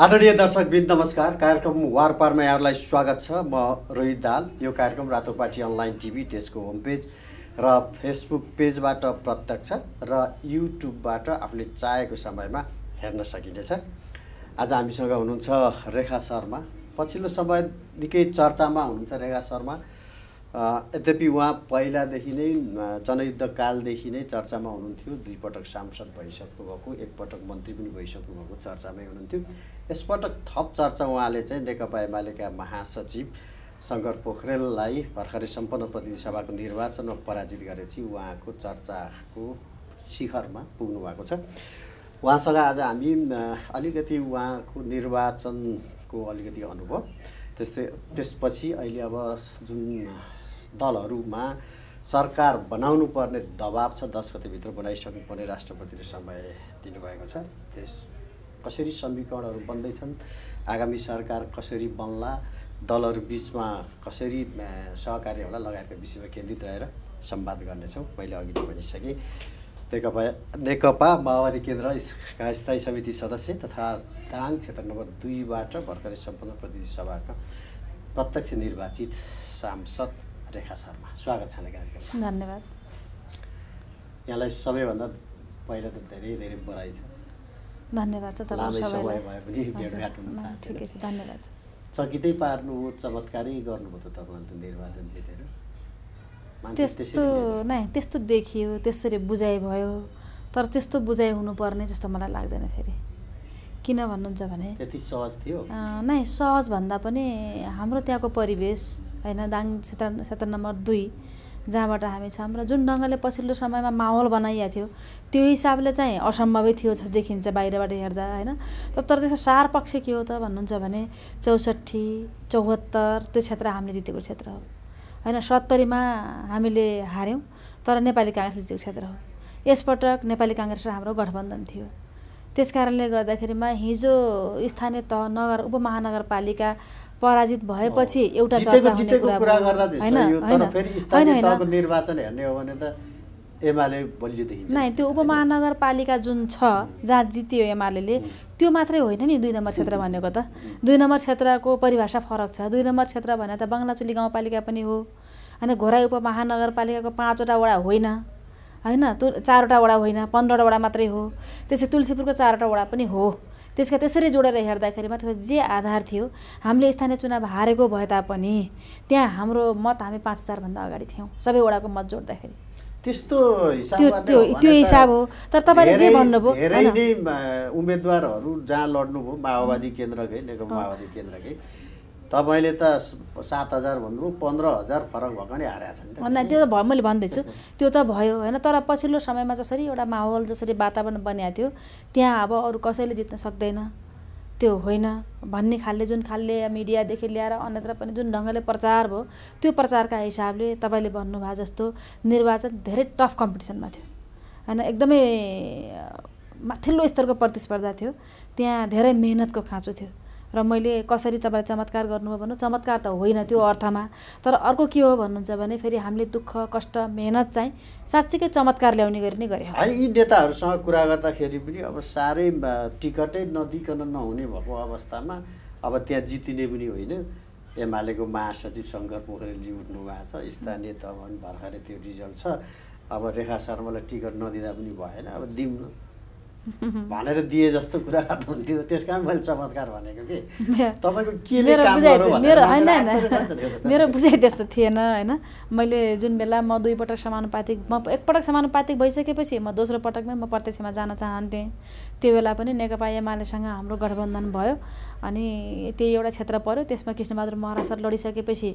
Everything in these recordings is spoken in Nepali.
आदरणीय दर्शकबिन नमस्कार कार्यक्रम वारपारमा यहाँहरूलाई स्वागत छ म रोहित दाल यो कार्यक्रम रातो पार्टी अनलाइन टिभी देशको होम पेज र फेसबुक पेजबाट प्रत्यक्ष र युट्युबबाट आफूले चाहेको समयमा हेर्न सकिनेछ आज हामीसँग हुनुहुन्छ रेखा शर्मा पछिल्लो समय निकै चर्चामा हुनुहुन्छ रेखा शर्मा यद्यपि उहाँ पहिलादेखि नै जनयुद्धकालदेखि नै चर्चामा हुनुहुन्थ्यो दुईपटक सांसद भइसक्नु भएको एकपटक मन्त्री पनि भइसक्नु भएको चर्चामै हुनुहुन्थ्यो यसपटक थप चर्चा उहाँले चाहिँ नेकपा एमालेका महासचिव शङ्कर पोखरेललाई भर्खरै सम्पन्न प्रतिनिधि सभाको निर्वाचनमा पराजित गरेपछि उहाँको चर्चाको शिखरमा पुग्नु भएको छ उहाँसँग आज हामी अलिकति उहाँको निर्वाचनको अलिकति अनुभव त्यस्तै त्यसपछि अहिले अब जुन दलहरूमा सरकार बनाउनु पर्ने दबाब छ दस गतिभित्र बनाइसक्नुपर्ने राष्ट्रपतिले समय दिनुभएको छ त्यस कसरी समीकरणहरू बन्दैछन् आगामी सरकार कसरी बन्ला दलहरू बिचमा कसरी सहकार्य होला लगायतका विषयमा केन्द्रित रहेर संवाद गर्नेछौँ मैले अघि नै भनिसकेँ नेकपा नेकपा माओवादी केन्द्रका स्थायी समिति सदस्य तथा दाङ क्षेत्र नम्बर दुईबाट भर्खरै सम्पन्न प्रतिनिधि सभाका प्रत्यक्ष निर्वाचित सांसद रेखा शर्मा स्वागत छ कार्यक्रम धन्यवाद यहाँलाई सबैभन्दा पहिला त धेरै धेरै बधाई छ धन्यवाद छ समय भेटघाट छ धन्यवाद छ चकितै पार्नुभयो चमत्कारै गर्नुभयो त तपाईँले त निर्वाचन जितेर त्यस्तो नै त्यस्तो देखियो त्यसरी बुझाइ भयो तर त्यस्तो बुझाइ हुनुपर्ने जस्तो मलाई लाग्दैन फेरि किन भन्नुहुन्छ भने त्यति सहज थियो नै सहज भन्दा पनि हाम्रो त्यहाँको परिवेश होइन दाङ क्षेत्र क्षेत्र नम्बर दुई जहाँबाट हामी छौँ र जुन ढङ्गले पछिल्लो समयमा माहौल बनाइएको थियो त्यो हिसाबले चाहिँ असम्भवै थियो जस्तो देखिन्छ बाहिरबाट हेर्दा होइन तर त्यसको सार पक्ष के हो त भन्नुहुन्छ भने चौसठी चौहत्तर त्यो क्षेत्र हामीले जितेको क्षेत्र हो होइन सत्तरीमा हामीले हार्यौँ तर नेपाली काङ्ग्रेस जितेको क्षेत्र हो यसपटक नेपाली काङ्ग्रेस र हाम्रो गठबन्धन थियो त्यस कारणले गर्दाखेरिमा हिजो स्थानीय तह नगर उपमहानगरपालिका पराजित भएपछि एउटा चर्चा हुने कुरा होइन होइन नै त्यो उपमहानगरपालिका जुन छ जहाँ जित्यो एमाले त्यो मात्रै होइन नि दुई नम्बर क्षेत्र भनेको त दुई नम्बर क्षेत्रको परिभाषा फरक छ दुई नम्बर क्षेत्र भने त बङ्गलाचुली गाउँपालिका पनि हो होइन घोराई उपमहानगरपालिकाको पाँचवटा वडा होइन होइन तु चारवटा वडा होइन पन्ध्रवटा वडा मात्रै हो त्यसै तुलसीपुरको चारवटा वडा पनि हो त्यसका त्यसरी जोडेर हेर्दाखेरि मात्र जे आधार थियो हामीले स्थानीय चुनाव हारेको भए तापनि त्यहाँ हाम्रो मत हामी पाँच हजारभन्दा अगाडि थियौँ वडाको मत जोड्दाखेरि त्यस्तो त्यो त्यो त्यो हिसाब हो तर तपाईँले जे भन्नुभयो उम्मेदवारहरू जहाँ लड्नुभयो माओवादी केन्द्रकै नेकपा माओवादी केन्द्रकै तपाईँले त सात हजार भन्नु पन्ध्र हजार फरक भएको नै हारेको छ भन्दा त्यो त भयो मैले भन्दैछु त्यो त भयो होइन तर पछिल्लो समयमा जसरी एउटा माहौल जसरी वातावरण बनिएको थियो त्यहाँ अब अरू कसैले जित्न सक्दैन त्यो होइन भन्ने खालले जुन खालले मिडियादेखि ल्याएर अन्यत्र पनि जुन ढङ्गले प्रचार भयो त्यो प्रचारका हिसाबले तपाईँले भन्नुभयो जस्तो निर्वाचन धेरै टफ कम्पिटिसनमा थियो होइन एकदमै माथिल्लो स्तरको प्रतिस्पर्धा थियो त्यहाँ धेरै मेहनतको खाँचो थियो र मैले कसरी तपाईँलाई चमत्कार गर्नुभयो भन्नु चमत्कार त होइन त्यो अर्थमा तर अर्को के हो भन्नुहुन्छ भने फेरि हामीले दुःख कष्ट मेहनत चाहिँ साँच्चीकै चमत्कार ल्याउने गरी नै गऱ्यौँ होइन यी नेताहरूसँग कुरा गर्दाखेरि पनि अब साह्रै टिकटै नदिकन नहुने भएको अवस्थामा अब त्यहाँ जितिने पनि होइन एमालेको महासचिव शङ्कर पोखरेलजी उठ्नु भएको छ स्थानीय तहमा भर्खरै त्यो रिजल्ट छ अब रेखा शर्मालाई टिकट नदिँदा पनि भएन अब दिउँ न भनेर दिए जस्तो कुरा गर्नुहुन्थ्यो त्यस कारण मैले चमत्कार भनेको कि तपाईँको के मेरो बुझाइ त्यस्तो थिएन होइन मैले जुन बेला म दुईपटक समानुपातिक म एकपटक समानुपातिक भइसकेपछि म दोस्रो पटकमै म प्रत्यक्षमा जान चाहन्थेँ त्यो बेला पनि नेकपा एमालेसँग हाम्रो गठबन्धन भयो अनि त्यही एउटा क्षेत्र पऱ्यो त्यसमा कृष्णबहादुर महाराज लडिसकेपछि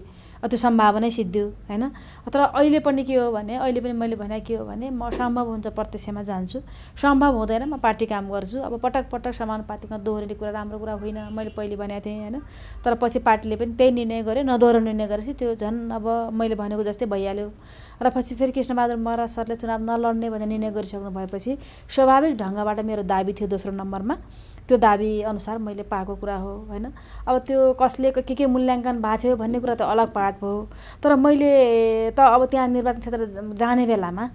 त्यो सम्भावनै सिद्धि होइन तर अहिले पनि के हो भने अहिले पनि मैले भने के हो भने म सम्भव हुन्छ प्रत्यक्षमा जान्छु सम्भव हुँदैन म पार्टी काम गर्छु अब पटक पटक समानुपातिकमा दोहोरिने कुरा राम्रो कुरा होइन मैले पहिले भनेको थिएँ होइन तर पछि पार्टीले पनि त्यही निर्णय गर्यो नदोहोरो निर्णय गरेपछि त्यो झन् अब मैले भनेको जस्तै भइहाल्यो र पछि फेरि कृष्णबहादुर महाराज सरले चुनाव नलड्ने भनेर निर्णय गरिसक्नु भएपछि स्वाभाविक ढङ्गबाट मेरो दाबी थियो दोस्रो नम्बरमा त्यो दाबी अनुसार मैले पाएको कुरा हो होइन अब त्यो कसले के के मूल्याङ्कन भएको थियो भन्ने कुरा त अलग पार्ट भयो तर मैले त अब त्यहाँ निर्वाचन क्षेत्र जाने बेलामा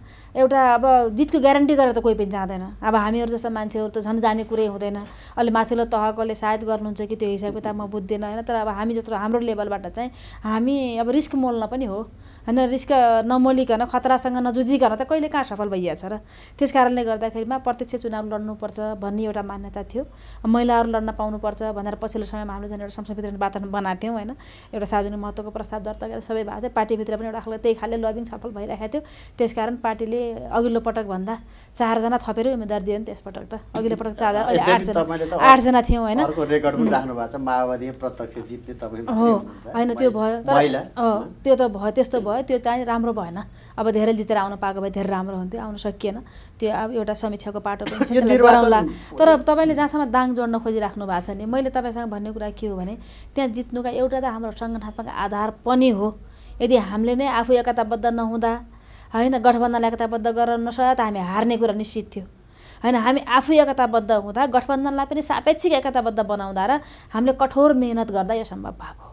एउटा अब जितको ग्यारेन्टी गरेर त कोही पनि जाँदैन अब हामीहरू जस्तो मान्छेहरू त झन् जाने कुरै हुँदैन अलि माथिल्लो तहकोले सायद गर्नुहुन्छ कि त्यो हिसाब किताब म बुझ्दिनँ होइन तर अब हामी जस्तो हाम्रो लेभलबाट चाहिँ हामी अब रिस्क मोल्न पनि हो होइन रिस्क नमोलिकन खतरासँग नजुझिकन त कहिले कहाँ सफल भइहाल्छ र त्यस कारणले गर्दाखेरिमा प्रत्यक्ष चुनाव लड्नुपर्छ भन्ने एउटा मान्यता थियो महिलाहरू लड्न पाउनुपर्छ भनेर पछिल्लो समयमा हामीले झन् एउटा संसद वितरण वातावरण बनाएको थियौँ होइन एउटा सार्वजनिक महत्त्वको प्रस्ताव दर्ता गरेर सबै भएको थियो पार्टीभित्र पनि एउटा खालको त्यही खाले लबिङ सफल भइरहेको थियो त्यसकारण पार्टीले अघिल्लो पटकभन्दा चारजना थपेरै उम्मेदवार दियो नि त्यसपटक त अघिल्लो पटक चारजना अहिले आठजना आठजना थियौँ होइन होइन त्यो भयो तर त्यो त भयो त्यस्तो भयो भयो त्यो चाहिँ राम्रो भएन अब धेरै जितेर आउन पाएको भए धेरै राम्रो हुन्थ्यो आउन सकिएन त्यो अब एउटा समीक्षाको पाटो पनि छ गराउँला तर तपाईँले जहाँसम्म दाङ जोड्न खोजिराख्नु भएको छ नि मैले तपाईँसँग भन्ने कुरा के हो भने त्यहाँ जित्नुका एउटा त हाम्रो सङ्गठनात्मक आधार पनि हो यदि हामीले नै आफू एकताबद्ध नहुँदा होइन गठबन्धनलाई एकताबद्ध गराउन नसक्दा त हामी हार्ने कुरा निश्चित थियो होइन हामी आफू एकताबद्ध हुँदा गठबन्धनलाई पनि सापेक्षिक एकताबद्ध बनाउँदा र हामीले कठोर मेहनत गर्दा यो सम्भव भएको हो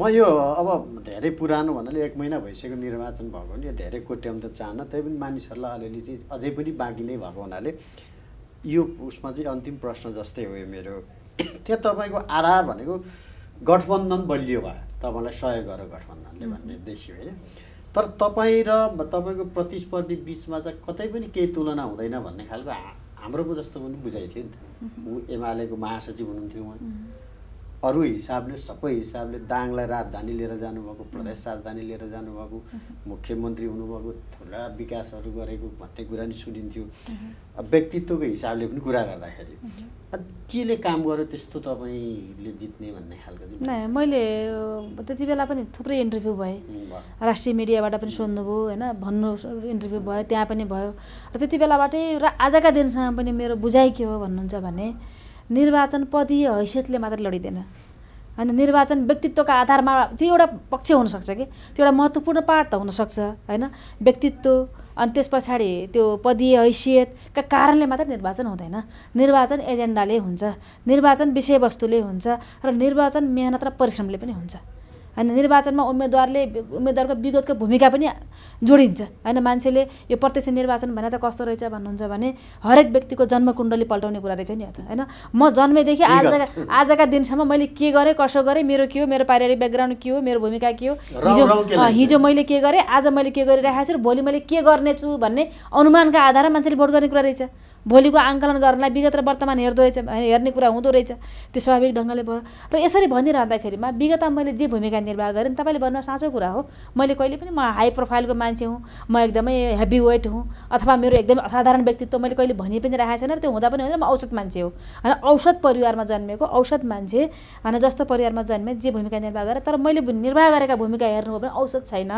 म यो अब धेरै पुरानो भन्नाले एक महिना भइसक्यो निर्वाचन भएको भने यो धेरै कोट्याउनु त चाहन्न पनि मानिसहरूलाई अलिअलि चाहिँ अझै पनि बाँकी नै भएको हुनाले यो उसमा चाहिँ अन्तिम प्रश्न जस्तै हो यो मेरो त्यो तपाईँको आधार भनेको गठबन्धन बलियो भयो तपाईँलाई सहयोग गर गठबन्धनले भन्ने देखियो होइन तर तपाईँ र तपाईँको प्रतिस्पर्धी बिचमा चाहिँ कतै पनि केही तुलना हुँदैन भन्ने खालको हाम्रो जस्तो पनि बुझाइ थियो नि त ऊ एमालेको महासचिव हुनुहुन्थ्यो उहाँ अरू हिसाबले सबै हिसाबले दाङलाई राजधानी लिएर जानुभएको प्रदेश राजधानी लिएर जानुभएको मुख्यमन्त्री हुनुभएको ठुला विकासहरू गरेको भन्ने कुरा नि सुनिन्थ्यो व्यक्तित्वको हिसाबले पनि कुरा गर्दाखेरि केले काम गर्यो त्यस्तो तपाईँले जित्ने भन्ने खालको नै मैले त्यति बेला पनि थुप्रै इन्टरभ्यू भएँ राष्ट्रिय मिडियाबाट पनि सोध्नुभयो होइन भन्नु इन्टरभ्यू भयो त्यहाँ पनि भयो र त्यति बेलाबाटै र आजका दिनसम्म पनि मेरो बुझाइ के हो भन्नुहुन्छ भने निर्वाचन पदीय हैसियतले मात्र लडिँदैन होइन निर्वाचन व्यक्तित्वको आधारमा त्यो एउटा पक्ष हुनसक्छ कि त्यो एउटा महत्त्वपूर्ण पाठ त हुनसक्छ होइन व्यक्तित्व अनि त्यस पछाडि त्यो पदीय हैसियतका कारणले मात्र निर्वाचन हुँदैन निर्वाचन एजेन्डाले हुन्छ निर्वाचन विषयवस्तुले हुन्छ र निर्वाचन मेहनत र परिश्रमले पनि हुन्छ होइन निर्वाचनमा उम्मेद्वारले उम्मेद्वारको विगतको भूमिका पनि जोडिन्छ होइन मान्छेले यो प्रत्यक्ष निर्वाचन भने त कस्तो रहेछ भन्नुहुन्छ भने हरेक व्यक्तिको जन्मकुण्डली पल्टाउने कुरा रहेछ नि त होइन म जन्मेदेखि आज आजका दिनसम्म मैले के गरेँ कसो गरेँ मेरो के हो मेरो पारिवारिक ब्याकग्राउन्ड के हो मेरो भूमिका के हो हिजो हिजो मैले के गरेँ आज मैले के गरिरहेको छु भोलि मैले के गर्नेछु भन्ने अनुमानका आधारमा मान्छेले भोट गर्ने कुरा रहेछ भोलिको आङ्कलन गर्नलाई विगत र वर्तमान हेर्दो रहेछ हेर्ने कुरा हुँदो रहेछ त्यो स्वाभाविक ढङ्गले भयो र यसरी भनिरहँदाखेरिमा विगतमा मैले जे भूमिका निर्वाह गरेँ तपाईँले भन्नु साँचो कुरा हो मैले कहिले पनि म हाई प्रोफाइलको मान्छे हुँ म एकदमै हेभी वेट हुँ अथवा मेरो एकदमै असाधारण व्यक्तित्व मैले कहिले भनि पनि राखेको छैन र त्यो हुँदा पनि हुँदैन म औसत मान्छे हो होइन औसत परिवारमा जन्मेको औसत मान्छे होइन जस्तो परिवारमा जन्मे जे भूमिका निर्वाह गरेँ तर मैले निर्वाह गरेका भूमिका हेर्नु हो भने औसत छैन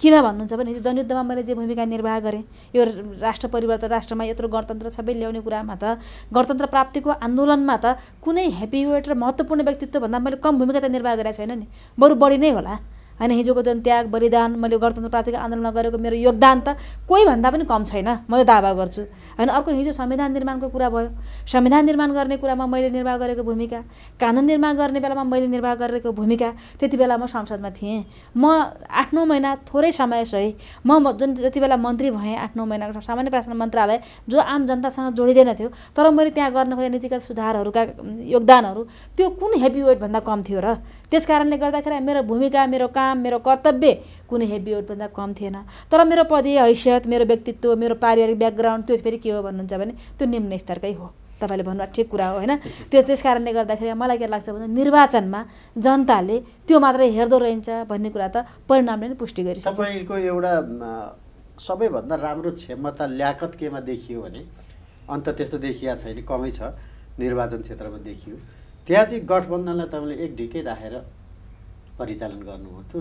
किन भन्नुहुन्छ भने जनयुद्धमा मैले जे भूमिका निर्वाह गरेँ यो राष्ट्र परिवर्तन राष्ट्रमा यत्रो गणतन्त्र सबै ल्याउने कुरामा त गणतन्त्र प्राप्तिको आन्दोलनमा त कुनै हेपी वेट र महत्त्वपूर्ण व्यक्तित्वभन्दा मैले कम भूमिका त निर्वाह गरेको छैन नि बरु बढी नै होला होइन हिजोको जुन त्याग बलिदान मैले गणतन्त्र प्राप्तिको आन्दोलनमा गरेको मेरो योगदान त कोही भन्दा पनि कम छैन म यो दावा गर्छु होइन अर्को हिजो संविधान निर्माणको कुरा भयो संविधान निर्माण गर्ने कुरामा मैले निर्वाह गरेको भूमिका कानुन निर्माण गर्ने बेलामा मैले निर्वाह गरेको भूमिका त्यति बेला म संसदमा थिएँ म आठ नौ महिना थोरै समय सही म जुन जति बेला मन्त्री भएँ आठ नौ महिनाको सामान्य प्रशासन मन्त्रालय जो आम जनतासँग जोडिँदैन थियो तर मैले त्यहाँ गर्नुभयो नीतिगत सुधारहरूका योगदानहरू त्यो कुन हेभी वेटभन्दा कम थियो र त्यस कारणले गर्दाखेरि मेरो भूमिका मेरो काम मेरो कर्तव्य कुनै हेबियोटभन्दा कम थिएन तर मेरो पदीय हैसियत मेरो व्यक्तित्व मेरो पारिवारिक ब्याकग्राउन्ड त्यो फेरि के हो भन्नुहुन्छ भने त्यो निम्न स्तरकै हो तपाईँले भन्नु ठिक कुरा हो होइन त्यो त्यस कारणले गर्दाखेरि मलाई के लाग्छ भने निर्वाचनमा जनताले त्यो मात्रै हेर्दो रहन्छ भन्ने कुरा त परिणामले नै पुष्टि गरिसक्यो तपाईँको एउटा सबैभन्दा राम्रो क्षमता ल्याकत केमा देखियो भने अन्त त्यस्तो देखिया छैन कमै छ निर्वाचन क्षेत्रमा देखियो त्यहाँ चाहिँ गठबन्धनलाई तपाईँले एक ढिकै राखेर परिचालन गर्नुभयो त्यो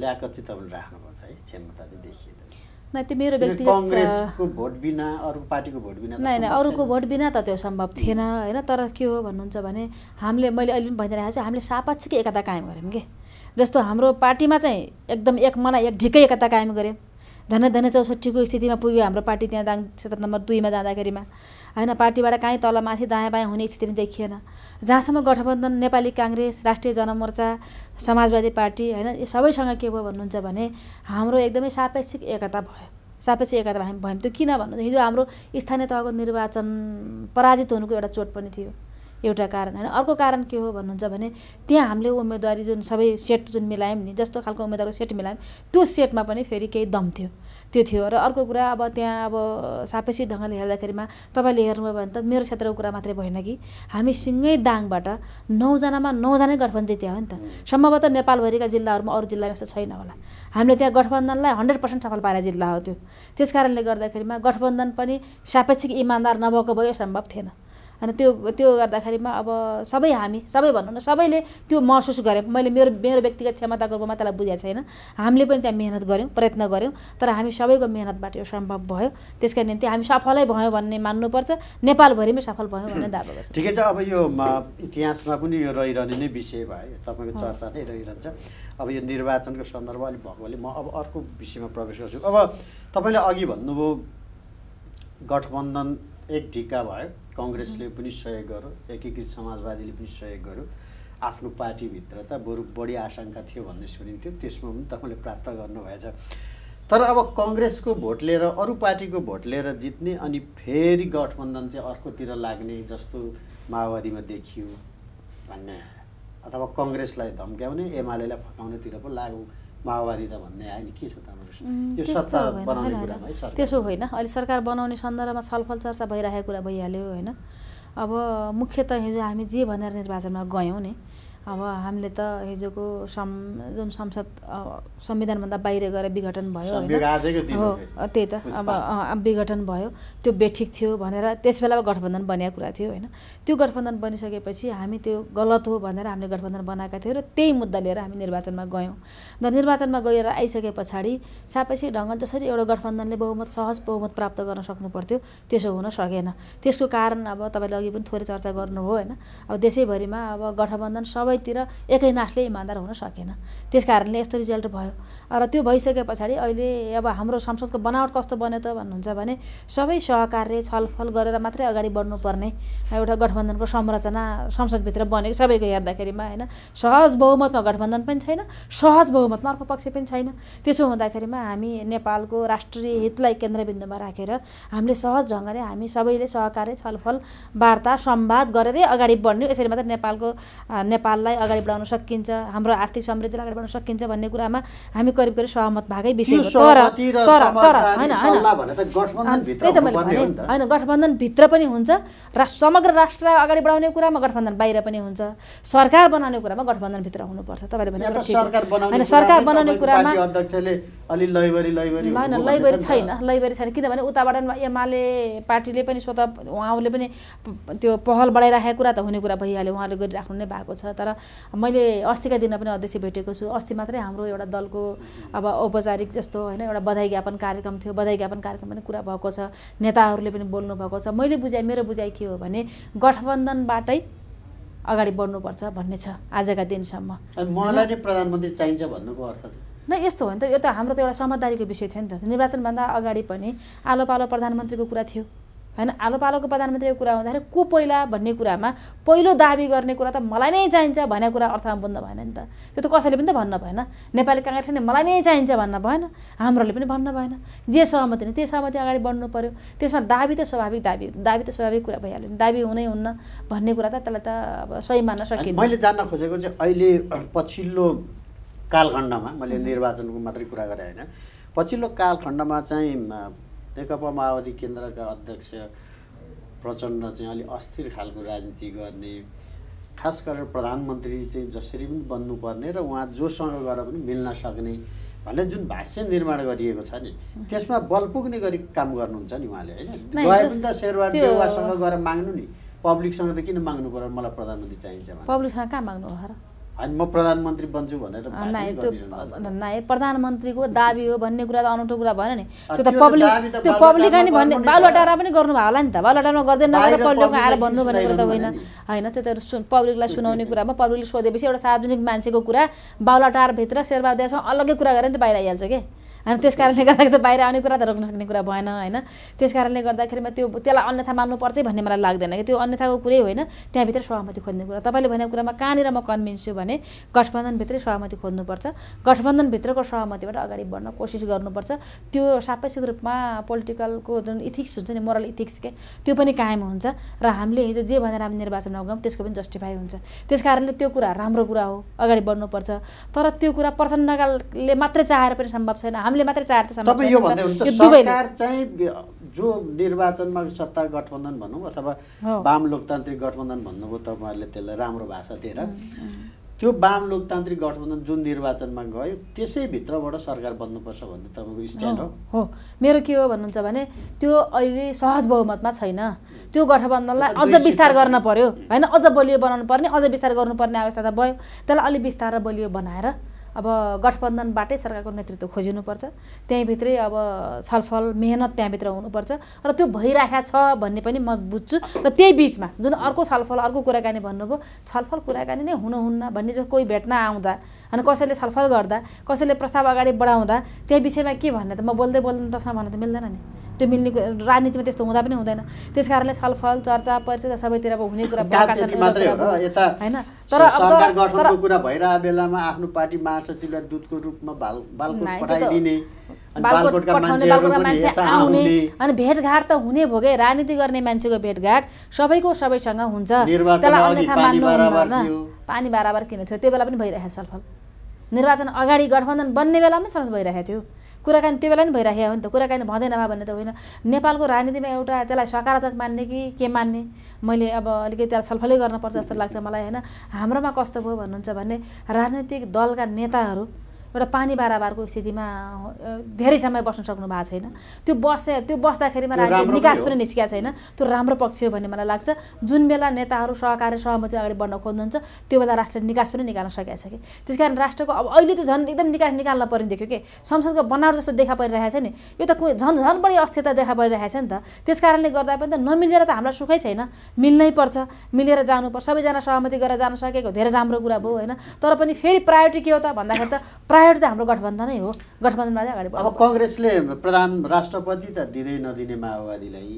ल्याएको चाहिँ तपाईँले राख्नुपर्छ है क्षमता चाहिँ देखिँदैन त्यो मेरो व्यक्तिगत नै नै अरूको भोट बिना त त्यो सम्भव थिएन होइन तर के हो भन्नुहुन्छ भने हामीले मैले अहिले पनि भनिरहेको छु हामीले सापाक्षिक एकता कायम गऱ्यौँ कि जस्तो हाम्रो पार्टीमा चाहिँ एकदम एक मना एक ढिकै एकता कायम गऱ्यौँ धन धन चौसठीको स्थितिमा पुग्यो हाम्रो पार्टी त्यहाँ दाङ क्षेत्र नम्बर दुईमा जाँदाखेरिमा होइन पार्टीबाट काहीँ तल माथि दायाँ बायाँ हुने स्थिति देखिएन जहाँसम्म गठबन्धन नेपाली काङ्ग्रेस राष्ट्रिय जनमोर्चा समाजवादी पार्टी होइन यो सबैसँग के भयो भन्नुहुन्छ भने हाम्रो एकदमै सापेक्षिक एकता भयो सापेक्षिक एकता हामी भयौँ त्यो किन भन्नु हिजो हाम्रो स्थानीय तहको निर्वाचन पराजित हुनुको एउटा चोट पनि थियो एउटा कारण होइन अर्को कारण के हो भन्नुहुन्छ भने त्यहाँ हामीले उम्मेदवारी जुन सबै सेट जुन मिलायौँ नि जस्तो खालको उम्मेदवारको सेट मिलायौँ त्यो सेटमा पनि फेरि केही दम थियो त्यो थियो र अर्को कुरा अब त्यहाँ अब सापेक्षिक ढङ्गले हेर्दाखेरिमा तपाईँले हेर्नुभयो भने त मेरो क्षेत्रको कुरा मात्रै भएन कि हामी सिँगै दाङबाट नौजनामा नौजनै गठबन्धन त्यहाँ हो नि त सम्भवतः नेपालभरिका जिल्लाहरूमा अरू जिल्लामा यस्तो छैन होला हामीले त्यहाँ गठबन्धनलाई हन्ड्रेड पर्सेन्ट सफल पारेर जिल्ला हो त्यो त्यस कारणले गर्दाखेरिमा गठबन्धन पनि सापेक्षिक इमान्दार नभएको भयो सम्भव थिएन अनि त्यो त्यो गर्दाखेरिमा अब सबै हामी सबै भनौँ न सबैले त्यो महसुस गऱ्यौँ मैले मेरो मेरो व्यक्तिगत क्षमताको रूपमा त्यसलाई बुझाएको छैन हामीले पनि त्यहाँ मिहिनेत गऱ्यौँ प्रयत्न गऱ्यौँ तर हामी सबैको मेहनतबाट यो सम्भव भयो त्यसका निम्ति हामी सफलै भयौँ भन्ने मान्नुपर्छ नेपालभरिमै सफल भयौँ भन्ने दावा गर्छ ठिकै छ अब यो इतिहासमा पनि यो रहिरहने नै विषय भयो तपाईँको चर्चा नै रहिरहन्छ अब यो निर्वाचनको सन्दर्भ अलिक भएकोले म अब अर्को विषयमा प्रवेश गर्छु अब तपाईँले अघि भन्नुभयो गठबन्धन एक ढिक्का भयो कङ्ग्रेसले पनि सहयोग गर्यो एकीकृत समाजवादीले पनि सहयोग गर्यो आफ्नो पार्टीभित्र त बरु बढी आशंका थियो भन्ने सुनिन्थ्यो त्यसमा पनि तपाईँले प्राप्त गर्नुभएछ तर अब कङ्ग्रेसको भोट लिएर अरू पार्टीको भोट लिएर जित्ने अनि फेरि गठबन्धन चाहिँ अर्कोतिर लाग्ने जस्तो माओवादीमा देखियो भन्ने अथवा कङ्ग्रेसलाई धम्क्याउने एमालेलाई फकाउनेतिर पो लागौँ माओवादी त भन्ने आयो नि के छ त्यसो होइन अहिले सरकार बनाउने सन्दर्भमा छलफल चर्चा भइरहेको कुरा भइहाल्यो होइन अब मुख्यत हिजो हामी जे भनेर निर्वाचनमा गयौँ नि अब हामीले त हिजोको सम् जुन संसद संविधानभन्दा बाहिर गएर विघटन भयो हो त्यही त अब विघटन भयो त्यो बेठिक थियो भनेर त्यस बेला गठबन्धन बनिएको कुरा थियो होइन त्यो गठबन्धन बनिसकेपछि हामी त्यो गलत हो भनेर हामीले गठबन्धन बनाएका थियौँ र त्यही मुद्दा लिएर हामी निर्वाचनमा गयौँ र निर्वाचनमा गएर आइसके पछाडि सापेक्षिक ढङ्ग जसरी एउटा गठबन्धनले बहुमत सहज बहुमत प्राप्त गर्न सक्नु पर्थ्यो त्यसो हुन सकेन त्यसको कारण अब तपाईँले अघि पनि थोरै चर्चा गर्नुभयो होइन अब देशैभरिमा अब गठबन्धन सबै सबैतिर एकै नासले इमान्दार हुन सकेन त्यस कारणले यस्तो रिजल्ट भयो र त्यो भइसके पछाडि अहिले अब हाम्रो संसदको बनावट कस्तो बन्यो त भन्नुहुन्छ भने सबै सहकार्य छलफल गरेर मात्रै अगाडि बढ्नुपर्ने एउटा गठबन्धनको संरचना संसदभित्र बनेको सबैको हेर्दाखेरिमा होइन सहज बहुमतमा गठबन्धन पनि छैन सहज बहुमतमा अर्को पक्ष पनि छैन त्यसो हुँदाखेरिमा हामी नेपालको राष्ट्रिय हितलाई केन्द्रबिन्दुमा राखेर हामीले सहज ढङ्गले हामी सबैले सहकार्य छलफल वार्ता संवाद गरेरै अगाडि बढ्ने यसरी मात्रै नेपालको नेपाल नेपाललाई अगाडि बढाउन सकिन्छ हाम्रो आर्थिक समृद्धिलाई अगाडि बढाउन सकिन्छ भन्ने कुरामा हामी करिब करिब सहमत भएकै विषय तर तर तर होइन होइन त्यही त मैले भने होइन गठबन्धनभित्र पनि हुन्छ र समग्र राष्ट्रलाई अगाडि बढाउने कुरामा गठबन्धन बाहिर पनि हुन्छ सरकार बनाउने कुरामा गठबन्धनभित्र हुनुपर्छ तपाईँले भने होइन सरकार बनाउने कुरामा होइन लैबरी छैन लैबरी छैन किनभने उताबाट एमाले पार्टीले पनि स्वतः उहाँले पनि त्यो पहल बढाइराखेको कुरा त हुने कुरा भइहाल्यो उहाँले गरिराख्नु नै भएको छ तर मैले अस्तिका दिन पनि अध्यक्ष भेटेको छु अस्ति मात्रै हाम्रो एउटा दलको अब औपचारिक जस्तो होइन एउटा बधाई ज्ञापन कार्यक्रम थियो बधाई ज्ञापन कार्यक्रम पनि कुरा भएको छ नेताहरूले पनि बोल्नु भएको छ मैले बुझाइ मेरो बुझाइ के हो भने गठबन्धनबाटै अगाडि बढ्नुपर्छ भन्ने छ आजका दिनसम्म मलाई नै प्रधानमन्त्री चाहिन्छ भन्नुको अर्थ छ न यस्तो हो नि त यो त हाम्रो त एउटा समझदारीको विषय थियो नि त निर्वाचनभन्दा अगाडि पनि आलो पालो प्रधानमन्त्रीको कुरा थियो होइन आलो पालोको प्रधानमन्त्रीको कुरा हुँदाखेरि को पहिला भन्ने कुरामा पहिलो दाबी गर्ने कुरा त मलाई नै चाहिन्छ भन्ने कुरा अर्थमा बुझ्नु भएन नि त त्यो त कसैले पनि त भन्न भएन नेपाली काङ्ग्रेसले नै मलाई नै चाहिन्छ भन्न भएन हाम्रोले पनि भन्न भएन जे सहमति नै त्यही सहमति अगाडि बढ्नु पऱ्यो त्यसमा दाबी त स्वाभाविक दाबी दाबी त स्वाभाविक कुरा भइहाल्यो नि दाबी हुनै हुन्न भन्ने कुरा त त्यसलाई त अब सही मान्न सकिन्छ मैले जान्न खोजेको चाहिँ अहिले पछिल्लो कालखण्डमा मैले निर्वाचनको मात्रै कुरा गरेँ होइन पछिल्लो कालखण्डमा चाहिँ नेकपा माओवादी केन्द्रका अध्यक्ष प्रचण्ड चाहिँ अलिक अस्थिर खालको राजनीति गर्ने खास गरेर प्रधानमन्त्री चाहिँ जसरी पनि बन्नुपर्ने र उहाँ जोसँग गएर पनि मिल्न सक्ने भन्ने जुन भाष्य निर्माण गरिएको छ नि त्यसमा बल पुग्ने गरी काम गर्नुहुन्छ नि उहाँले होइन गए देउवासँग गएर माग्नु नि पब्लिकसँग त किन माग्नु पर्यो मलाई प्रधानमन्त्री चाहिन्छ पब्लिकसँग कहाँ माग्नु म प्रधानमन्त्री बन्छु भनेर नाइ प्रधानमन्त्रीको दाबी हो भन्ने कुरा त अनौठो कुरा भएन नि त्यो त पब्लिक त्यो पब्लिक नि भन्ने बालुवाटारा पनि गर्नुभयो होला नि त बालुवाटारामा गर्दै नगरेर पब्लिकमा आएर भन्नु भन्ने कुरा त होइन होइन त्यो त पब्लिकलाई सुनाउने कुरामा पब्लिकले सोधेपछि एउटा सार्वजनिक मान्छेको कुरा बालुवाटारभित्र शेरबहादुरसँग अलग्गै कुरा गरेर नि त बाहिर आइहाल्छ के होइन त्यस कारणले गर्दाखेरि त बाहिर आउने कुरा त रोक्न सक्ने कुरा भएन होइन त्यस कारणले म त्यो त्यसलाई अन्यथा मान्नुपर्छ भन्ने मलाई लाग्दैन कि त्यो अन्यथाको कुरै होइन त्यहाँभित्र सहमति खोज्ने कुरा तपाईँले भनेको कुरामा कहाँनिर म कन्भिन्स छु भने गठबन्धनभित्रै सहमति खोज्नुपर्छ गठबन्धनभित्रको सहमतिबाट अगाडि बढ्न कोसिस गर्नुपर्छ त्यो सापेक्षिक रूपमा पोलिटिकलको जुन इथिक्स हुन्छ नि मोरल इथिक्स के त्यो पनि कायम हुन्छ र हामीले हिजो जे भनेर हामी निर्वाचनमा गयौँ त्यसको पनि जस्टिफाई हुन्छ त्यस कारणले त्यो कुरा राम्रो कुरा हो अगाडि बढ्नुपर्छ तर त्यो कुरा प्रचण्डकालले मात्रै चाहेर पनि सम्भव छैन हामीले मात्र चार त यो भन्दै हुनुहुन्छ सरकार चाहिँ जो निर्वाचनमा सत्ता गठबन्धन भनौँ अथवा वाम लोकतान्त्रिक गठबन्धन भन्नुभयो तपाईँहरूले त्यसलाई राम्रो भाषा दिएर त्यो वाम लोकतान्त्रिक गठबन्धन जुन निर्वाचनमा गयो त्यसैभित्रबाट सरकार बन्नुपर्छ भन्ने तपाईँको स्ट्यान्ड हो हो मेरो के हो भन्नुहुन्छ भने त्यो अहिले सहज बहुमतमा छैन त्यो गठबन्धनलाई अझ विस्तार गर्न पर्यो होइन अझ बलियो बनाउनु पर्ने अझ विस्तार गर्नुपर्ने अवस्था त भयो त्यसलाई अलिक विस्तार र बलियो बनाएर अब गठबन्धनबाटै सरकारको नेतृत्व खोजिनुपर्छ त्यहीँभित्रै अब छलफल मेहनत त्यहाँभित्र हुनुपर्छ र त्यो भइरहेको छ भन्ने पनि म बुझ्छु र त्यही बिचमा जुन अर्को छलफल अर्को कुराकानी भन्नुभयो छलफल कुराकानी नै हुनुहुन्न भन्ने जो कोही भेट्न आउँदा अनि कसैले छलफल गर्दा कसैले प्रस्ताव अगाडि बढाउँदा त्यही विषयमा के भन्ने त म बोल्दै बोल्दैन त भन्न त मिल्दैन नि त्यो मिल्ने राजनीतिमा त्यस्तो हुँदा पनि हुँदैन त्यस कारणले छलफल चर्चा परिचर्चा सबैतिर अब हुने कुरा होइन तर गठनको कुरा भइरहेको बेलामा आफ्नो पार्टी महासचिवलाई दुधको रूपमा अनि भेटघाट त हुने भोगे राजनीति गर्ने मान्छेको भेटघाट सबैको सबैसँग हुन्छ त्यसलाई अन्यथा मान्नु हुँदैन पानी बराबर किन थियो त्यो बेला पनि भइरहेको छलफल निर्वाचन अगाडि गठबन्धन बन्ने बेलामा छलफल भइरहेको थियो कुराकानी त्यो बेला नि भइराखेको हो नि त कुराकानी भन्दैन भए भन्ने त होइन नेपालको राजनीतिमा एउटा त्यसलाई सकारात्मक मान्ने कि के मान्ने मैले अब अलिकति त्यसलाई छलफलै गर्नुपर्छ जस्तो लाग्छ मलाई होइन हाम्रोमा कस्तो भयो भन्नुहुन्छ भने राजनैतिक दलका नेताहरू एउटा पानी बाराबारको स्थितिमा धेरै समय बस्न सक्नु भएको छैन त्यो बसे त्यो बस्दाखेरिमा राज्य निकास पनि निस्किएको छैन त्यो राम्रो पक्ष हो भन्ने मलाई लाग्छ जुन बेला नेताहरू सहकारी सहमति अगाडि बढ्न खोज्नुहुन्छ त्यो बेला राष्ट्र निकास पनि निकाल्न सकेको छ कि त्यस कारण राष्ट्रको अब अहिले त झन् एकदम निकास निकाल्न पर्ने देख्यो कि संसदको बनावट जस्तो देखा परिरहेको छ नि यो त झन् झन् बढी अस्थिरता देखा परिरहेको छ नि त त्यस कारणले गर्दा पनि त नमिलेर त हामीलाई सुखै छैन मिल्नै पर्छ मिलेर जानुपर्छ सबैजना सहमति गरेर जान सकेको धेरै राम्रो कुरा भयो होइन तर पनि फेरि प्रायोरिटी के हो त भन्दाखेरि त प्रायो प्रायोरिटी त हाम्रो गठबन्धनै हो गठबन्धनमा चाहिँ अगाडि अब कङ्ग्रेसले प्रधान राष्ट्रपति त दिँदै नदिने माओवादीलाई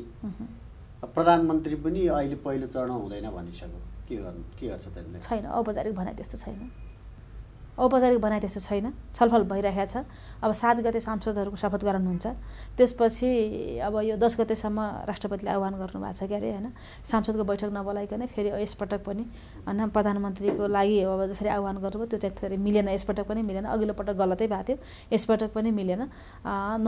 प्रधानमन्त्री पनि अहिले पहिलो चरण हुँदैन भनिसक्यो के गर्नु के गर्छ त्यसले छैन औपचारिक भनाइ त्यस्तो छैन औपचारिक बनाए त्यस्तो छैन छलफल भइरहेको छ अब सात गते सांसदहरूको शपथ हुन्छ त्यसपछि अब यो दस गतेसम्म राष्ट्रपतिले आह्वान गर्नुभएको छ क्यारे होइन सांसदको बैठक नबोलाइकन फेरि यसपटक पनि होइन प्रधानमन्त्रीको लागि अब जसरी आह्वान गर्नुभयो त्यो चाहिँ फेरि मिलेन यसपटक पनि मिलेन अघिल्लो पटक गलतै भएको थियो यसपटक पनि मिलेन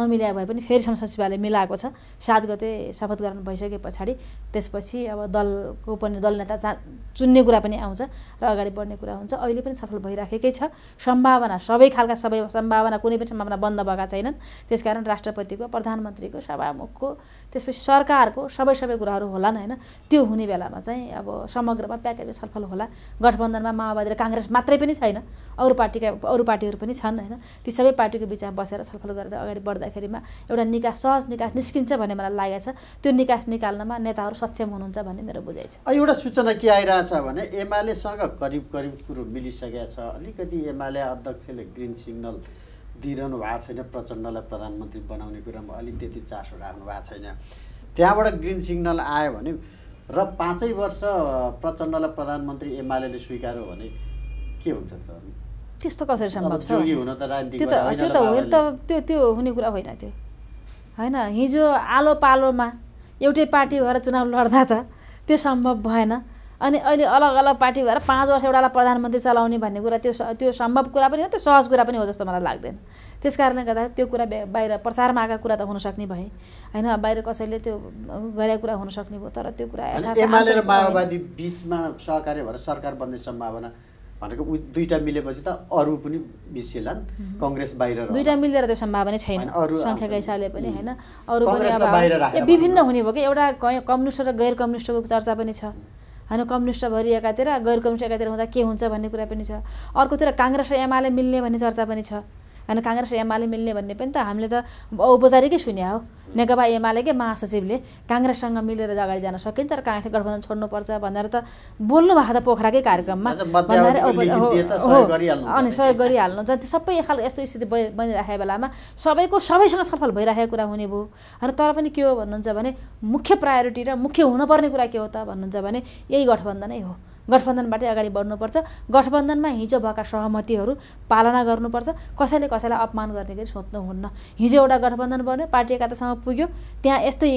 नमिल्या भए पनि फेरि सचिवालय मिलाएको छ सात गते शपथ ग्रहण भइसके पछाडि त्यसपछि अब दलको पनि दल नेता चुन्ने कुरा पनि आउँछ र अगाडि बढ्ने कुरा हुन्छ अहिले पनि सफल भइराखेकै छ सम्भावना सबै खालका सबै सम्भावना कुनै पनि सम्भावना बन्द भएका छैनन् त्यसकारण राष्ट्रपतिको प्रधानमन्त्रीको सभामुखको त्यसपछि सरकारको सबै सबै कुराहरू होलान् होइन त्यो हुने बेलामा चाहिँ अब समग्रमा प्याकेज सफल होला गठबन्धनमा माओवादी र काङ्ग्रेस मात्रै पनि छैन अरू पार्टीका अरू पार्टीहरू पनि छन् होइन ती सबै पार्टीको बिचमा बसेर छलफल गरेर अगाडि बढ्दाखेरिमा एउटा निकास सहज निकास निस्किन्छ भन्ने मलाई लागेको छ त्यो निकास निकाल्नमा नेताहरू सक्षम हुनुहुन्छ भन्ने मेरो बुझाइ छ एउटा सूचना के आइरहेछ भने एमालेसँग करिब करिब कुरो मिलिसकेको छ अलिकति एमाले अध्यक्षले ग्रिन सिग्नल दिइरहनु भएको छैन प्रचण्डलाई प्रधानमन्त्री बनाउने कुरामा अलिक त्यति चासो राख्नु भएको छैन त्यहाँबाट ग्रिन सिग्नल आयो भने र पाँचै वर्ष प्रचण्डलाई प्रधानमन्त्री एमाले स्वीकार्यो भने के हुन्छ त त्यस्तो कसरी सम्भव छ त्यो त त्यो त होइन त त्यो त्यो हुने कुरा होइन त्यो होइन हिजो आलो पालोमा एउटै पार्टी भएर चुनाव लड्दा त त्यो सम्भव भएन अनि अहिले अलग अलग पार्टी भएर पाँच वर्ष एउटालाई प्रधानमन्त्री चलाउने भन्ने कुरा त्यो त्यो सम्भव कुरा पनि हो त्यो सहज कुरा पनि हो जस्तो मलाई लाग्दैन त्यस कारणले गर्दा त्यो कुरा बाहिर प्रचारमा आएको कुरा त हुनसक्ने भए होइन बाहिर कसैले त्यो गरेको कुरा हुनसक्ने भयो तर त्यो कुरा एमाले र माओवादी बिचमा सहकार्य भएर सरकार बन्ने सम्भावना भनेको दुईवटा मिलेपछि त अरू पनि मिसिएलान् कङ्ग्रेस बाहिर दुईवटा मिलेर त्यो सम्भावना छैन सङ्ख्याको हिसाबले पनि होइन अरू पनि अब विभिन्न हुने भयो कि एउटा कम्युनिस्ट र गैर कम्युनिस्टको चर्चा पनि छ होइन कम्युनिस्टभरि एकातिर गैर कम्युनिस्ट एकातिर हुँदा के हुन्छ भन्ने कुरा पनि छ अर्कोतिर काङ्ग्रेस र एमाले मिल्ने भन्ने चर्चा पनि छ होइन काङ्ग्रेस एमाले मिल्ने भन्ने पनि त हामीले त औपचारिकै सुन्या हो नेकपा एमालेकै महासचिवले काङ्ग्रेससँग मिलेर अगाडि जान सकिन्छ तर काङ्ग्रेस गठबन्धन छोड्नुपर्छ भनेर त बोल्नु भएको त पोखराकै कार्यक्रममा भन्दाखेरि हो अनि सहयोग गरिहाल्नु जति सबै एक खालको यस्तो स्थिति बनिराखेको बेलामा सबैको सबैसँग सफल भइराखेको कुरा हुने भयो र तर पनि के हो भन्नुहुन्छ भने मुख्य प्रायोरिटी र मुख्य हुनुपर्ने कुरा के हो त भन्नुहुन्छ भने यही गठबन्धनै हो गठबन्धनबाटै अगाडि बढ्नुपर्छ गठबन्धनमा हिजो भएका सहमतिहरू पालना गर्नुपर्छ कसैले कसैलाई अपमान गर्ने गरी सोच्नुहुन्न हिजो एउटा गठबन्धन बन्यो पार्टी एकतासम्म पुग्यो त्यहाँ यस्तै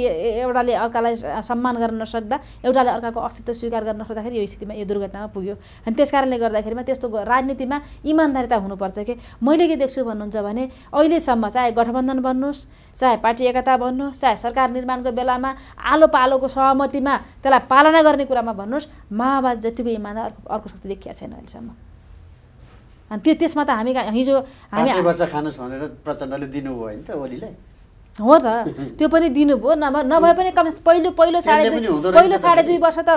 एउटाले अर्कालाई सम्मान गर्न नसक्दा एउटाले अर्काको अस्तित्व स्वीकार गर्न नसक्दाखेरि यो स्थितिमा यो दुर्घटनामा पुग्यो अनि त्यस कारणले गर्दाखेरिमा त्यस्तो राजनीतिमा इमान्दारिता हुनुपर्छ कि मैले के देख्छु भन्नुहुन्छ भने अहिलेसम्म चाहे गठबन्धन बन्नुहोस् चाहे पार्टी एकता भन्नुहोस् चाहे सरकार निर्माणको बेलामा आलो पालोको सहमतिमा त्यसलाई पालना गर्ने कुरामा भन्नुहोस् माओवाद जति शक्तिको इमान्दार अर्को अर्को शक्ति देखिया छैन अहिलेसम्म अनि त्यो त्यसमा त हामी हिजो हामी वर्ष खानुहोस् भनेर प्रचण्डले दिनुभयो नि त ओलीलाई हो त त्यो पनि दिनुभयो नभए नभए पनि कम पहिलो पहिलो साढे दुई पहिलो साढे दुई वर्ष त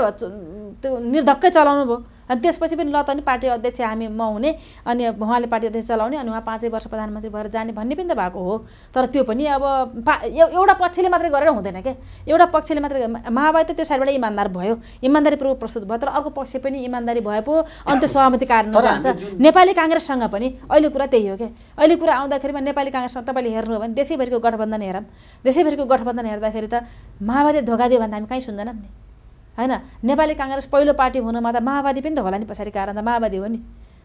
त्यो निर्धक्कै चलाउनु भयो अनि त्यसपछि पनि ल त नि पार्टी अध्यक्ष हामी म हुने अनि उहाँले पार्टी अध्यक्ष चलाउने अनि उहाँ पाँचै वर्ष प्रधानमन्त्री भएर जाने भन्ने पनि त भएको हो तर त्यो पनि अब एउटा पक्षले मात्रै गरेर हुँदैन क्या एउटा पक्षले मात्रै माओवादी त त्यो साइडबाट इमान्दार भयो इमान्दारीपूर्वक प्रस्तुत भयो तर अर्को पक्ष पनि इमान्दारी भए पो त्यो सहमति कारण जान्छ नेपाली काङ्ग्रेससँग पनि अहिले कुरा त्यही हो क्या अहिले कुरा आउँदाखेरिमा नेपाली काङ्ग्रेससँग तपाईँले हेर्नु हो भने देशैभरिको गठबन्धन हेरौँ देशैभरिको गठबन्धन हेर्दाखेरि त माओवादी धोका दियो भन्दा हामी कहीँ सुन्दैनौँ नि होइन नेपाली काङ्ग्रेस पहिलो पार्टी हुनुमा त माओवादी पनि त होला नि पछाडि कारण त माओवादी हो नि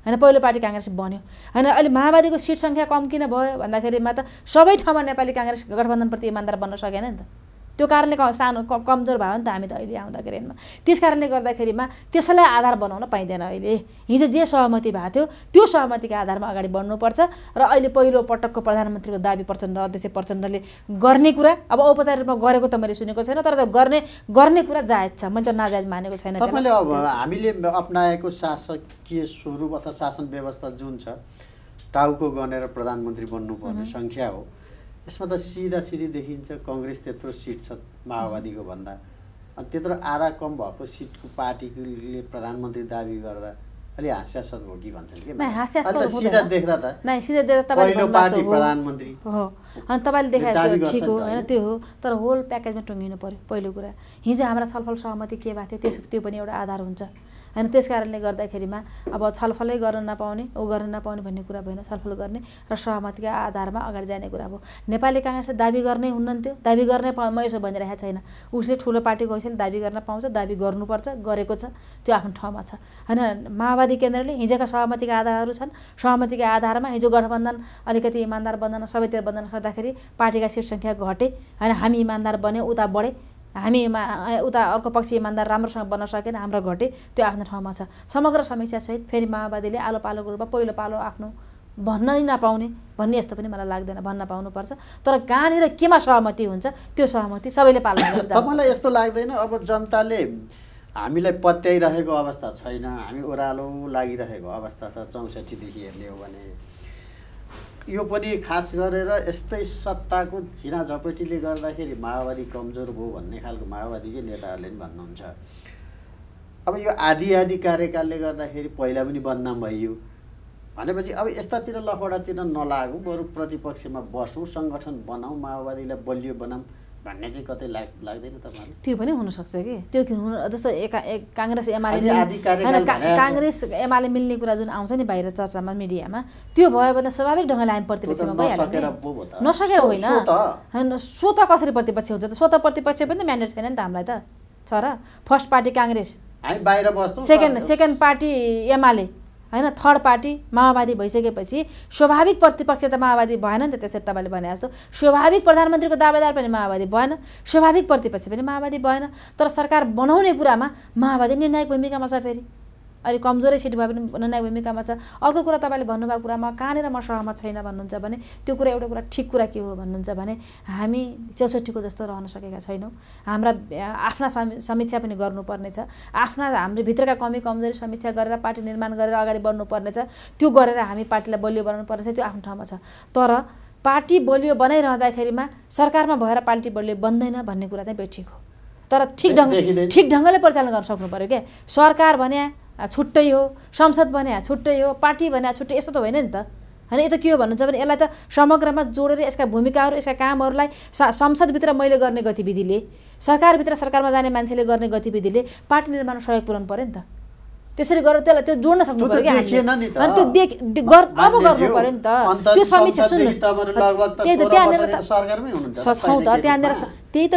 होइन पहिलो पार्टी काङ्ग्रेस बन्यो होइन अहिले माओवादीको सिट सङ्ख्या कम किन भयो भन्दाखेरिमा त सबै ठाउँमा नेपाली काङ्ग्रेस गठबन्धनप्रति इमान्दार बन्न सकेन नि त त्यो कारणले सानो कमजोर भयो नि त हामी त अहिले आउँदाखेरि त्यस कारणले गर्दाखेरिमा त्यसैलाई आधार बनाउन पाइँदैन अहिले हिजो जे सहमति भएको थियो त्यो सहमतिको आधारमा अगाडि बढ्नुपर्छ र अहिले पहिलो पटकको प्रधानमन्त्रीको दाबी प्रचण्ड अध्यक्ष प्रचण्डले गर्ने कुरा अब औपचारिक रूपमा गरेको त मैले सुनेको छैन तर गर्ने गर्ने कुरा जायज छ मैले त नाजायज मानेको छैन तपाईँले अब हामीले अप्नाएको शासकीय स्वरूप अथवा शासन व्यवस्था जुन छ टाउको गनेर प्रधानमन्त्री बन्नुपर्ने सङ्ख्या हो यसमा त सिधा सिधी देखिन्छ कङ्ग्रेस त्यत्रो सिट छ माओवादीको भन्दा अनि त्यत्रो आधा कम भएको सिटको पार्टीले प्रधानमन्त्री दावी गर्दा अलिक हास्यास्पद हो कि भन्छन् अनि तपाईँले देखाएको ठिक हो होइन त्यो हो तर होल प्याकेजमा टुङ्गिनु पऱ्यो पहिलो कुरा हिजो हाम्रा छलफल सहमति के भएको थियो त्यस त्यो पनि एउटा आधार हुन्छ होइन त्यस कारणले गर्दाखेरिमा अब छलफलै गर्न नपाउने ऊ गर्न नपाउने भन्ने कुरा भएन छलफल गर्ने र सहमतिका आधारमा अगाडि जाने कुरा अब नेपाली काङ्ग्रेसले दाबी गर्ने हुनुहुन्थ्यो दाबी गर्ने पाउ म यसो भनिरहेको छैन उसले ठुलो पार्टीको हैसियत दाबी गर्न पाउँछ दाबी गर्नुपर्छ गरेको छ त्यो आफ्नो ठाउँमा छ होइन माओवादी केन्द्रले हिजोका सहमतिका आधारहरू छन् सहमतिका आधारमा हिजो गठबन्धन अलिकति इमान्दार बन्धन सबैतिर बन्धन गर्दाखेरि पार्टीका सिट सङ्ख्या घटे होइन हामी इमान्दार बन्यौँ उता बढेँ हामीमा उता अर्को पक्ष इमान्दार राम्रोसँग बन्न सकेन हाम्रो घटे त्यो आफ्नो ठाउँमा छ समग्र समीक्षासहित फेरि माओवादीले आलो पालोको रूपमा पहिलो पालो आफ्नो भन्नै नपाउने भन्ने यस्तो पनि मलाई लाग्दैन भन्न पाउनुपर्छ तर कहाँनिर केमा सहमति हुन्छ त्यो सहमति सबैले पालन मलाई यस्तो लाग्दैन अब जनताले हामीलाई पत्याइरहेको अवस्था छैन हामी ओह्रालो लागिरहेको अवस्था छ चौसठीदेखि हेर्ने हो भने यो पनि खास गरेर यस्तै सत्ताको झिना झपटीले गर्दाखेरि माओवादी कमजोर भयो भन्ने खालको माओवादीकै नेताहरूले पनि भन्नुहुन्छ अब यो आदि आदि कार्यकालले गर्दाखेरि पहिला पनि बदनाम भइयो भनेपछि अब यस्तातिर लखवडातिर नलागौँ बरु प्रतिपक्षमा बसौँ सङ्गठन बनाऊ माओवादीलाई बलियो बनाऊ भन्ने चाहिँ कतै लाग्दैन तपाईँलाई त्यो पनि हुनसक्छ कि त्यो हुनु जस्तो काङ्ग्रेस एमाले होइन काङ्ग्रेस एमाले मिल्ने कुरा जुन आउँछ नि बाहिर चर्चामा मिडियामा त्यो भयो भने स्वाभाविक ढङ्गले हामी प्रतिपक्षमा गइहाल्यो नसकेर होइन होइन सो त कसरी प्रतिपक्ष हुन्छ त सो त प्रतिपक्ष पनि त म्यान्डेट छैन नि त हामीलाई त छ र first party Congress second second party UML होइन थर्ड पार्टी माओवादी भइसकेपछि स्वाभाविक प्रतिपक्ष त माओवादी भएन नि त त्यसरी तपाईँले भने जस्तो स्वाभाविक प्रधानमन्त्रीको दावेदार पनि माओवादी भएन स्वाभाविक प्रतिपक्ष पनि माओवादी भएन तर सरकार बनाउने कुरामा माओवादी निर्णायक भूमिकामा छ फेरि अहिले कमजोरै सिट भए पनि निर्णायक भूमिकामा छ अर्को कुरा तपाईँले भन्नुभएको कुरामा कहाँनिर म सहमत छैन भन्नुहुन्छ भने त्यो कुरा एउटा कुरा ठिक कुरा के हो भन्नुहुन्छ भने हामी चौसठीको जस्तो रहन सकेका छैनौँ हाम्रा आफ्ना समीक्षा पनि गर्नुपर्नेछ आफ्ना हाम्रो भित्रका कमी कमजोरी समीक्षा गरेर पार्टी निर्माण गरेर अगाडि बढ्नुपर्नेछ त्यो गरेर हामी पार्टीलाई बलियो बनाउनु पर्नेछ त्यो आफ्नो ठाउँमा छ तर पार्टी बलियो बनाइरहँदाखेरिमा सरकारमा भएर पार्टी बलियो बन्दैन भन्ने कुरा चाहिँ बेठिक हो तर ठिक ढङ्ग ठिक ढङ्गले परिचालन गर्न सक्नु पऱ्यो क्या सरकार भने छुट्टै हो संसद भने छुट्टै हो पार्टी भने छुट्टै यस्तो त होइन नि त होइन यो त के हो भन्नुहुन्छ भने यसलाई त समग्रमा जोडेर यसका भूमिकाहरू यसका कामहरूलाई संसदभित्र मैले गर्ने गतिविधिले सरकारभित्र सरकारमा जाने मान्छेले गर्ने गतिविधिले पार्टी निर्माणमा सहयोग पुऱ्याउनु पऱ्यो नि त त्यसरी गरेर त्यसलाई त्यो जोड्न सक्नु पऱ्यो कि अनि त्यो देख अब गर्नु पऱ्यो नि त त्यो समीक्षा सुन्नुहोस् त्यही त त्यहाँनिर छौँ त त्यहाँनिर त्यही त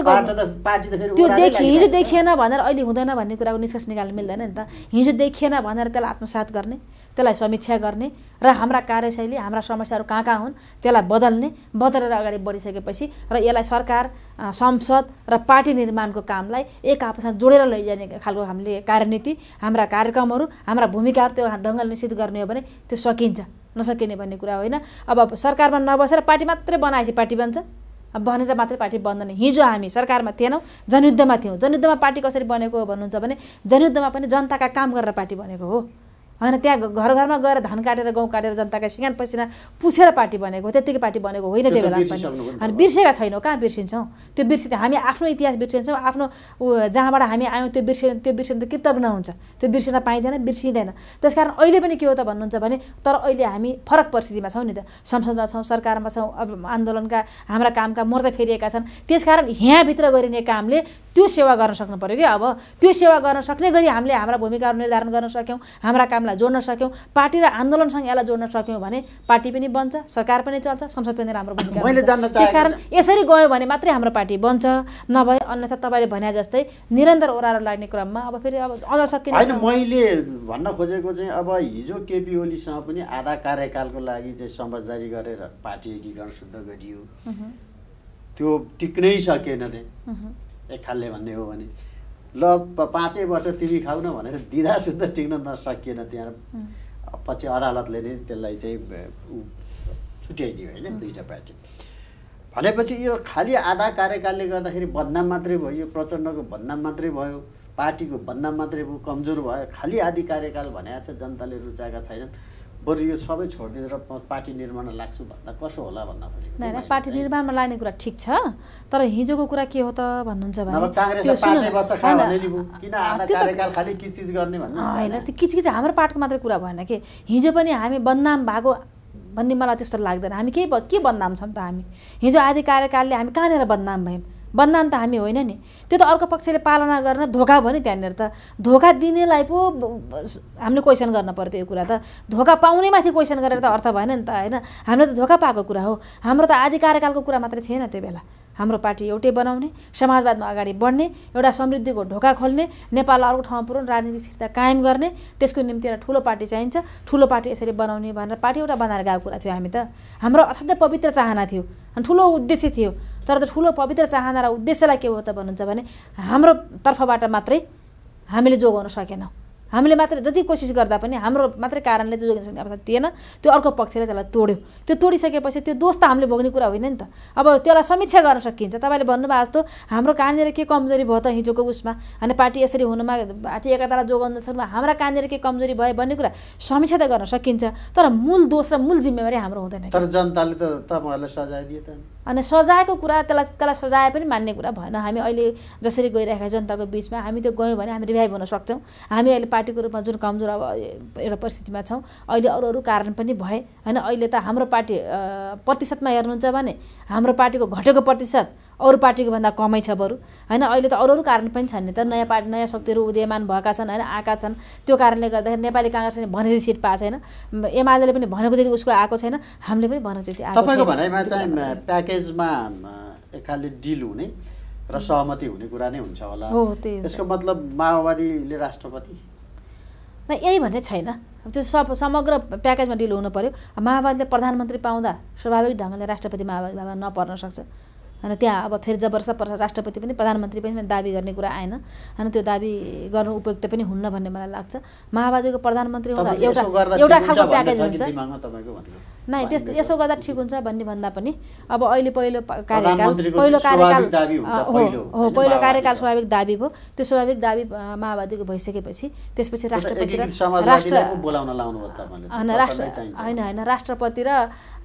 त्यो देखि हिजो देखिएन भनेर अहिले हुँदैन भन्ने कुराको निष्कर्ष निकाल्नु मिल्दैन नि त हिजो देखिएन भनेर त्यसलाई आत्मसात गर्ने त्यसलाई समीक्षा गर्ने र हाम्रा कार्यशैली हाम्रा समस्याहरू कहाँ कहाँ हुन् त्यसलाई बदल्ने बदलेर अगाडि बढिसकेपछि र यसलाई सरकार संसद र पार्टी निर्माणको कामलाई एक आपसमा जोडेर लैजाने खालको हामीले कार्यनीति हाम्रा कार्यक्रमहरू हाम्रा भूमिकाहरू त्यो ढङ्गले निश्चित गर्ने हो भने त्यो सकिन्छ नसकिने भन्ने कुरा होइन अब सरकारमा नबसेर पार्टी मात्रै बनाएपछि पार्टी बन्छ भनेर मात्रै पार्टी बन्दैन हिजो हामी सरकारमा थिएनौँ जनयुद्धमा थियौँ जनयुद्धमा पार्टी कसरी बनेको हो भन्नुहुन्छ भने जनयुद्धमा पनि जनताका काम गरेर पार्टी बनेको हो होइन त्यहाँ घर घरमा गएर धान काटेर गाउँ काटेर जनताका सिँगान पसिना पुछेर पार्टी बनेको त्यत्तिकै पार्टी बनेको होइन त्यो बेला पनि बिर्सेका छैनौँ कहाँ बिर्सिन्छौँ त्यो बिर्सि हामी आफ्नो इतिहास बिर्सिन्छौँ आफ्नो जहाँबाट हामी आयौँ त्यो बिर्सि त्यो बिर्सिनु त कृतज्ञ हुन्छ त्यो बिर्सिन पाइँदैन बिर्सिँदैन त्यसकारण अहिले पनि के हो त भन्नुहुन्छ भने तर अहिले हामी फरक परिस्थितिमा छौँ नि त संसदमा छौँ सरकारमा छौँ अब आन्दोलनका हाम्रा कामका मोर्चा फेरिएका छन् त्यसकारण यहाँभित्र गरिने कामले त्यो सेवा गर्न सक्नु पऱ्यो कि अब त्यो सेवा गर्न सक्ने गरी हामीले हाम्रा भूमिकाहरू निर्धारण गर्न सक्यौँ हाम्रा कामलाई यसलाई जोड्न सक्यौँ पार्टी र आन्दोलनसँग यसलाई जोड्न सक्यौँ भने पार्टी पनि बन्छ सरकार पनि चल्छ संसद पनि राम्रो त्यस कारण यसरी गयो भने मात्रै हाम्रो पार्टी बन्छ नभए अन्यथा तपाईँले भने जस्तै निरन्तर ओह्रालो लाग्ने क्रममा अब फेरि अब अझ सकिने होइन मैले भन्न खोजेको चाहिँ अब हिजो केपी ओलीसँग पनि आधा कार्यकालको लागि चाहिँ समझदारी गरेर पार्टी एकीकरण शुद्ध गरियो त्यो टिक्नै सकेन त्यहाँ एक खालले भन्ने हो भने ल पाँचै वर्ष तिमी खाउन न भनेर दिँदा सुन्दा टिक्न नसकिएन त्यहाँ पछि अदालतले नै त्यसलाई चाहिँ छुट्याइदियो होइन दुईवटा पार्टी भनेपछि यो खालि आधा कार्यकालले गर्दाखेरि बदनाम मात्रै भयो यो प्रचण्डको बदनाम मात्रै भयो पार्टीको बदनाम मात्रै भयो कमजोर भयो खालि आधी कार्यकाल भने चाहिँ जनताले रुचाएका छैनन् बरु यो सबै छोडिदिएर म पार्टी निर्माण लाग्छु भन्दा कसो होला भन्दाखेरि पार्टी निर्माणमा लाग्ने कुरा ठिक छ तर हिजोको कुरा के हो त भन्नुहुन्छ होइन त्यो किचकिच हाम्रो पार्टको मात्रै कुरा भएन कि हिजो पनि हामी बदनाम भएको भन्ने मलाई त्यस्तो लाग्दैन हामी केही के बदनाम छौँ त हामी हिजो आदि कार्यकालले हामी कहाँनिर बदनाम भयौँ बन्दान त हामी होइन नि त्यो त अर्को पक्षले पालना गर्न धोका भयो नि त्यहाँनिर त धोका दिनेलाई पो हामीले क्वेसन गर्न पऱ्यो यो कुरा त धोका पाउनेमाथि क्वेसन गरेर त अर्थ भएन नि त होइन हामीले त धोका पाएको कुरा हो हाम्रो त आदि कार्यकालको कुरा मात्रै थिएन त्यो बेला हाम्रो पार्टी एउटै बनाउने समाजवादमा अगाडि बढ्ने एउटा समृद्धिको ढोका खोल्ने नेपाल अर्को ठाउँमा पुऱ्याउने राजनीतिक स्थिरता कायम गर्ने त्यसको निम्ति एउटा ठुलो पार्टी चाहिन्छ ठुलो पार्टी यसरी बनाउने भनेर पार्टी एउटा बनाएर गएको कुरा थियो हामी त हाम्रो असाध्यै पवित्र चाहना थियो अनि ठुलो उद्देश्य थियो तर त्यो ठुलो पवित्र चाहना र उद्देश्यलाई के हो त भन्नुहुन्छ भने हाम्रो तर्फबाट मात्रै हामीले जोगाउन सकेनौँ हामीले मात्र जति कोसिस गर्दा पनि हाम्रो मात्रै कारणले जो जोगिन सक्ने अवस्था थिएन त्यो अर्को पक्षले त्यसलाई तोड्यो त्यो तोडिसकेपछि त्यो दोष त हामीले भोग्ने कुरा होइन नि त अब त्यसलाई समीक्षा गर्न सकिन्छ तपाईँले भन्नुभयो जस्तो हाम्रो कहाँनिर के कमजोरी भयो त हिजोको उसमा अनि पार्टी यसरी हुनुमा पार्टी एकतालाई जोगाउनु छ हाम्रा कहाँनिर के कमजोरी भयो भन्ने कुरा समीक्षा त गर्न सकिन्छ तर मूल दोष र मूल जिम्मेवारी हाम्रो हुँदैन तर जनताले त तपाईँहरूलाई सजाय दिए त अनि सजाएको कुरा त्यसलाई त्यसलाई सजाए पनि मान्ने कुरा भएन हामी अहिले जसरी गइरहेका जनताको बिचमा हामी त्यो गयौँ भने हामी रिभाइभ हुन सक्छौँ हामी अहिले पार्टी पार्टीको रूपमा जुन कमजोर अब एउटा परिस्थितिमा छौँ अहिले अरू अरू कारण पनि भए होइन अहिले त हाम्रो पार्टी प्रतिशतमा हेर्नुहुन्छ भने हाम्रो पार्टीको घटेको प्रतिशत अरू पार्टीको भन्दा कमै छ बरु होइन अहिले त अरू अरू कारण पनि छन् नि त नयाँ पार्टी नयाँ शक्तिहरू उदयमान भएका छन् होइन आएका छन् त्यो कारणले गर्दाखेरि नेपाली काङ्ग्रेसले भने जति सिट पाएको छैन एमाले पनि भनेको जति उसको आएको छैन हामीले पनि भनेको जति आएको छैन प्याकेजमा डिल हुने र सहमति हुने कुरा नै हुन्छ होला हो त्यसको मतलब माओवादीले राष्ट्रपति र यही भन्ने छैन अब त्यो सब समग्र प्याकेजमा डिल हुनु पऱ्यो माओवादीले प्रधानमन्त्री पाउँदा स्वाभाविक ढङ्गले राष्ट्रपति माओवादी माओवादीमा नपर्न सक्छ होइन त्यहाँ अब फेरि जबरस राष्ट्रपति पनि प्रधानमन्त्री पनि दाबी गर्ने कुरा आएन होइन त्यो दाबी गर्नु उपयुक्त पनि हुन्न भन्ने मलाई लाग्छ माओवादीको प्रधानमन्त्री हुँदा एउटा एउटा खालको प्याकेज हुन्छ नै त्यस्तो यसो गर्दा ठिक हुन्छ भन्ने भन्दा पनि अब अहिले पहिलो कार्यकाल पहिलो कार्यकाल हो पहिलो कार्यकाल स्वाभाविक दाबी भयो त्यो स्वाभाविक दाबी माओवादीको भइसकेपछि त्यसपछि राष्ट्रपति र राष्ट्र होइन राष्ट्र होइन होइन राष्ट्रपति र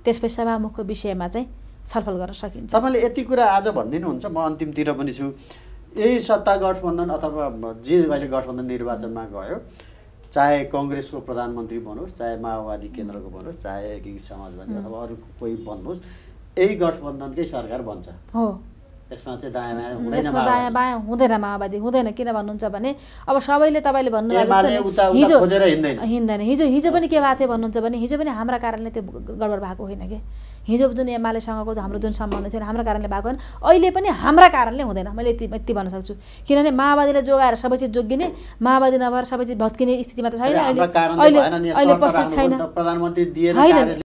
त्यसपछि सभामुखको विषयमा चाहिँ छलफल गर्न सकिन्छ तपाईँले यति कुरा आज भनिदिनुहुन्छ म अन्तिमतिर पनि छु यही सत्ता गठबन्धन अथवा जे अहिले गठबन्धन निर्वाचनमा गयो चाहे कङ्ग्रेसको प्रधानमन्त्री बनोस् चाहे माओवादी केन्द्रको बनोस् चाहे समाजवादी अथवा अरू कोही बन्नुहोस् यही गठबन्धनकै सरकार बन्छ हो यसमा दायाँ बायाँ हुँदैन माओवादी हुँदैन किन भन्नुहुन्छ भने अब सबैले तपाईँले भन्नुभएको हिजो हिँड्दैन हिजो हिजो पनि के भएको थियो भन्नुहुन्छ भने हिजो पनि हाम्रा कारणले त्यो गडबड भएको होइन कि हिजो जुन एमालेसँगको हाम्रो जुन सम्बन्ध थियो हाम्रो कारणले भएको होइन अहिले पनि हाम्रा कारणले हुँदैन मैले यति यति भन्न सक्छु किनभने माओवादीले जोगाएर सबै चिज जोगिने माओवादी नभएर सबै चिज भत्किने स्थितिमा त छैन अहिले अहिले अहिले पश्चात छैन